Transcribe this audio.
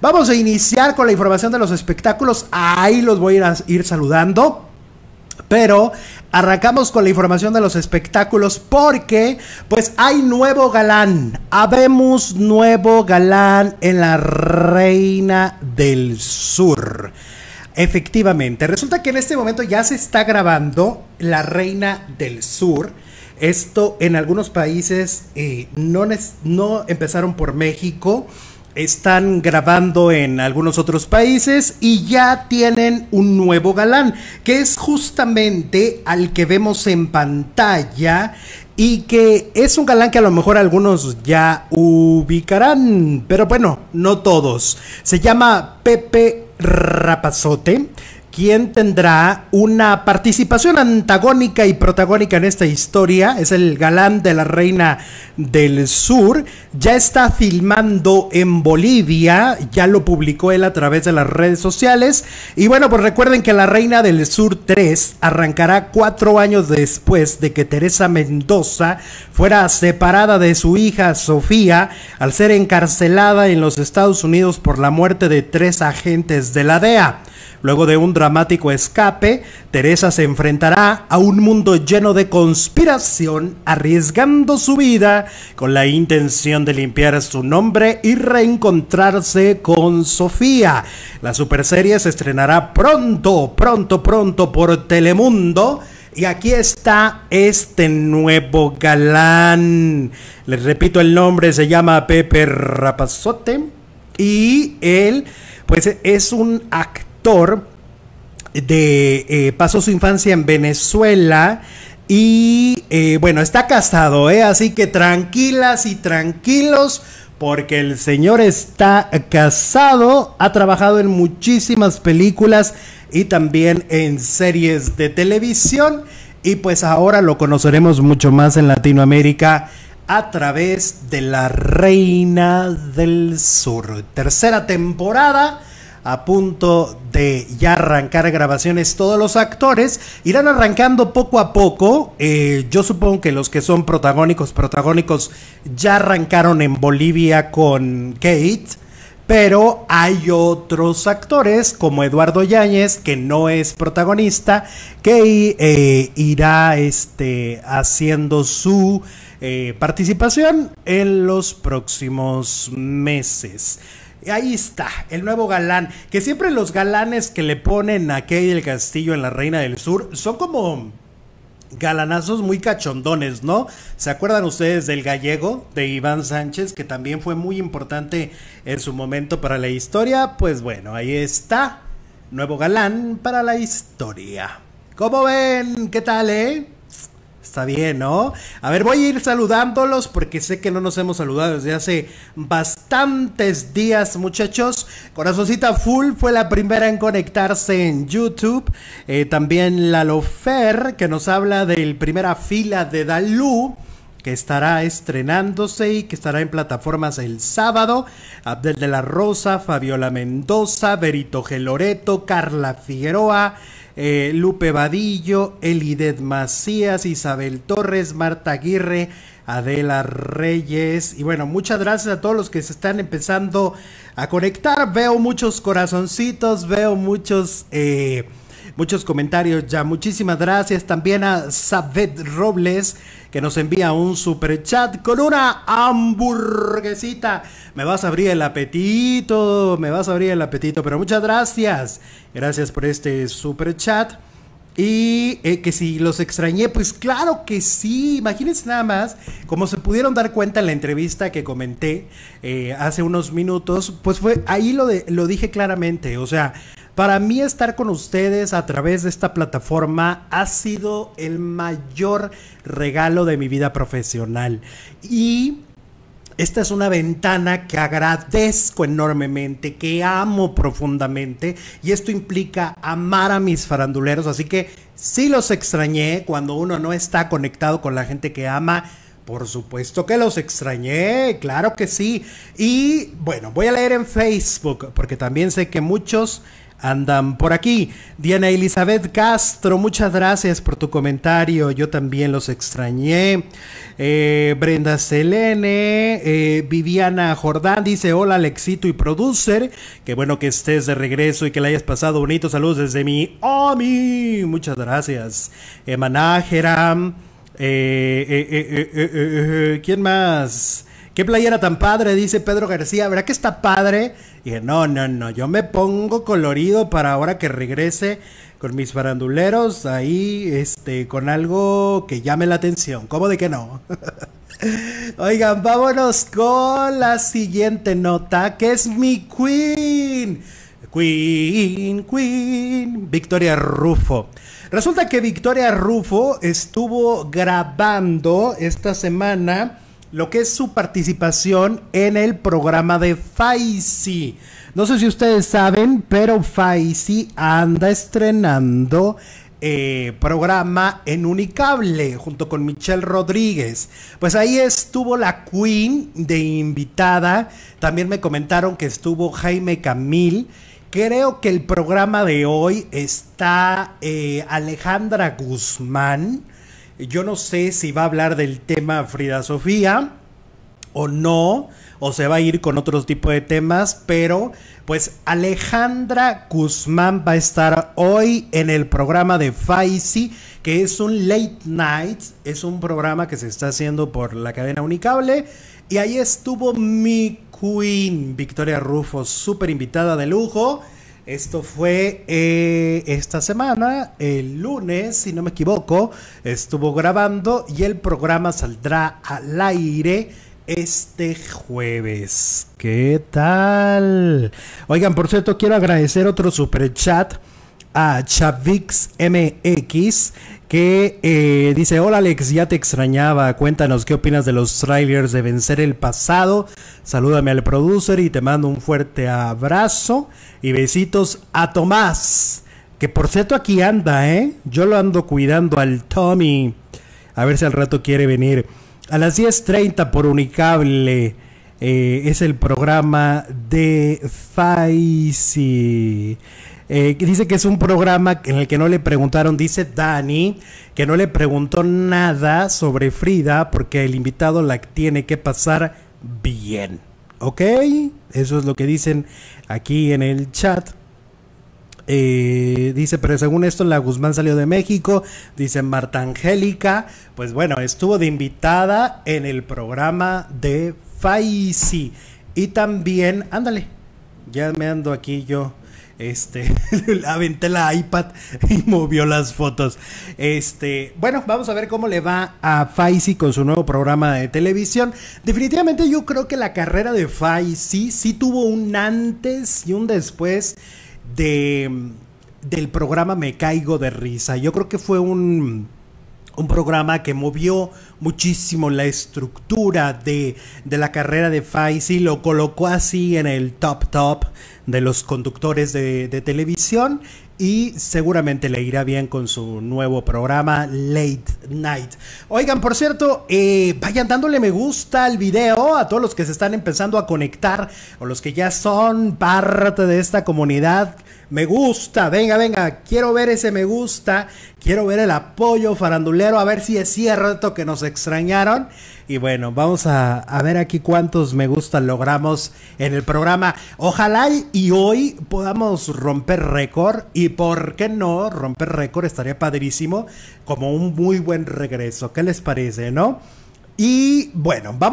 Vamos a iniciar con la información de los espectáculos. Ahí los voy a ir saludando. Pero arrancamos con la información de los espectáculos porque pues hay nuevo galán. Habemos nuevo galán en la Reina del Sur. Efectivamente, resulta que en este momento ya se está grabando la Reina del Sur. Esto en algunos países eh, no, no empezaron por México están grabando en algunos otros países y ya tienen un nuevo galán, que es justamente al que vemos en pantalla y que es un galán que a lo mejor algunos ya ubicarán, pero bueno, no todos. Se llama Pepe Rapazote quien tendrá una participación antagónica y protagónica en esta historia es el galán de la reina del sur. Ya está filmando en Bolivia, ya lo publicó él a través de las redes sociales. Y bueno, pues recuerden que la reina del sur 3 arrancará cuatro años después de que Teresa Mendoza fuera separada de su hija Sofía al ser encarcelada en los Estados Unidos por la muerte de tres agentes de la DEA. Luego de un dramático escape, Teresa se enfrentará a un mundo lleno de conspiración, arriesgando su vida con la intención de limpiar su nombre y reencontrarse con Sofía. La superserie se estrenará pronto, pronto, pronto por Telemundo. Y aquí está este nuevo galán. Les repito el nombre, se llama Pepe Rapazote. Y él, pues es un actor de eh, pasó su infancia en Venezuela y eh, bueno, está casado, ¿eh? así que tranquilas y tranquilos porque el señor está casado, ha trabajado en muchísimas películas y también en series de televisión y pues ahora lo conoceremos mucho más en Latinoamérica a través de La Reina del Sur. Tercera temporada a punto de ya arrancar grabaciones todos los actores. Irán arrancando poco a poco. Eh, yo supongo que los que son protagónicos, protagónicos, ya arrancaron en Bolivia con Kate. Pero hay otros actores como Eduardo Yáñez, que no es protagonista, que eh, irá este, haciendo su eh, participación en los próximos meses. Ahí está, el nuevo galán. Que siempre los galanes que le ponen a Kay del Castillo en La Reina del Sur son como galanazos muy cachondones, ¿no? ¿Se acuerdan ustedes del gallego de Iván Sánchez, que también fue muy importante en su momento para la historia? Pues bueno, ahí está, nuevo galán para la historia. ¿Cómo ven? ¿Qué tal, eh? Está bien, ¿no? A ver, voy a ir saludándolos porque sé que no nos hemos saludado desde hace bastante bastantes días, muchachos. Corazoncita Full fue la primera en conectarse en YouTube. Eh, también también Lofer que nos habla del primera fila de Dalú que estará estrenándose y que estará en plataformas el sábado. Abdel de la Rosa, Fabiola Mendoza, Berito Geloreto, Carla Figueroa, eh, Lupe Vadillo, Elidet Macías, Isabel Torres, Marta Aguirre, Adela Reyes. Y bueno, muchas gracias a todos los que se están empezando a conectar. Veo muchos corazoncitos, veo muchos... Eh, muchos comentarios ya. Muchísimas gracias también a Sabed Robles que nos envía un super chat con una hamburguesita. Me vas a abrir el apetito, me vas a abrir el apetito, pero muchas gracias. Gracias por este super chat. Y eh, que si los extrañé, pues claro que sí. Imagínense nada más, como se pudieron dar cuenta en la entrevista que comenté eh, hace unos minutos, pues fue ahí lo, de, lo dije claramente. O sea, para mí estar con ustedes a través de esta plataforma ha sido el mayor regalo de mi vida profesional. Y esta es una ventana que agradezco enormemente, que amo profundamente y esto implica amar a mis faranduleros, así que sí los extrañé cuando uno no está conectado con la gente que ama. Por supuesto que los extrañé, claro que sí. Y bueno, voy a leer en Facebook, porque también sé que muchos andan por aquí. Diana Elizabeth Castro, muchas gracias por tu comentario. Yo también los extrañé. Eh, Brenda Selene, eh, Viviana Jordán dice: Hola, Alexito y producer. Qué bueno que estés de regreso y que le hayas pasado bonito. Saludos desde mi Omi. Ah, muchas gracias. Emanájera. Eh, eh, eh, ¿Quién más? ¿Qué playera tan padre? Dice Pedro García. ¿Verdad que está padre? Y no, no, no. Yo me pongo colorido para ahora que regrese con mis faranduleros ahí, este, con algo que llame la atención. ¿Cómo de que no? Oigan, vámonos con la siguiente nota, que es mi queen. Queen, Queen, Victoria Rufo. Resulta que Victoria Rufo estuvo grabando esta semana lo que es su participación en el programa de Faisy. No sé si ustedes saben, pero Faisy anda estrenando eh, programa en Unicable junto con Michelle Rodríguez. Pues ahí estuvo la Queen de invitada. También me comentaron que estuvo Jaime Camil Creo que el programa de hoy está eh, Alejandra Guzmán. Yo no sé si va a hablar del tema Frida Sofía o no, o se va a ir con otro tipo de temas, pero pues Alejandra Guzmán va a estar hoy en el programa de Faisy, que es un late night, es un programa que se está haciendo por la cadena Unicable, y ahí estuvo mi queen, Victoria Rufo, súper invitada de lujo. Esto fue eh, esta semana, el lunes, si no me equivoco, estuvo grabando y el programa saldrá al aire este jueves. ¿Qué tal? Oigan, por cierto, quiero agradecer otro super chat a Chavix MX que eh, dice, hola Alex, ya te extrañaba, cuéntanos qué opinas de los trailers de Vencer el Pasado, salúdame al producer y te mando un fuerte abrazo y besitos a Tomás, que por cierto aquí anda, ¿eh? Yo lo ando cuidando al Tommy, a ver si al rato quiere venir. A las 10.30 por Unicable eh, es el programa de Faisi. Eh, dice que es un programa en el que no le preguntaron, dice Dani, que no le preguntó nada sobre Frida porque el invitado la tiene que pasar bien. ¿Ok? Eso es lo que dicen aquí en el chat. Eh, dice, pero según esto, la Guzmán salió de México. Dice Marta Angélica. Pues bueno, estuvo de invitada en el programa de Faisi. Y también, ándale, ya me ando aquí yo. Este, aventé la iPad y movió las fotos. Este, bueno, vamos a ver cómo le va a Faisy con su nuevo programa de televisión. Definitivamente yo creo que la carrera de Faisy sí tuvo un antes y un después de, del programa Me Caigo de Risa. Yo creo que fue un, programa que movió muchísimo la estructura de, la carrera de y lo colocó así en el top top de los conductores de, de televisión y seguramente le irá bien con su nuevo programa Late Night. Oigan, por cierto, eh, vayan dándole me gusta al video a todos los que se están empezando a conectar o los que ya son parte de esta comunidad me gusta, venga, venga, quiero ver ese me gusta, quiero ver el apoyo farandulero, a ver si es cierto que nos extrañaron. Y bueno, vamos a, ver aquí cuántos me gusta logramos en el programa. Ojalá y hoy podamos romper récord. Y por qué no, romper récord estaría padrísimo, como un muy buen regreso. ¿Qué les parece, no? Y bueno, vamos.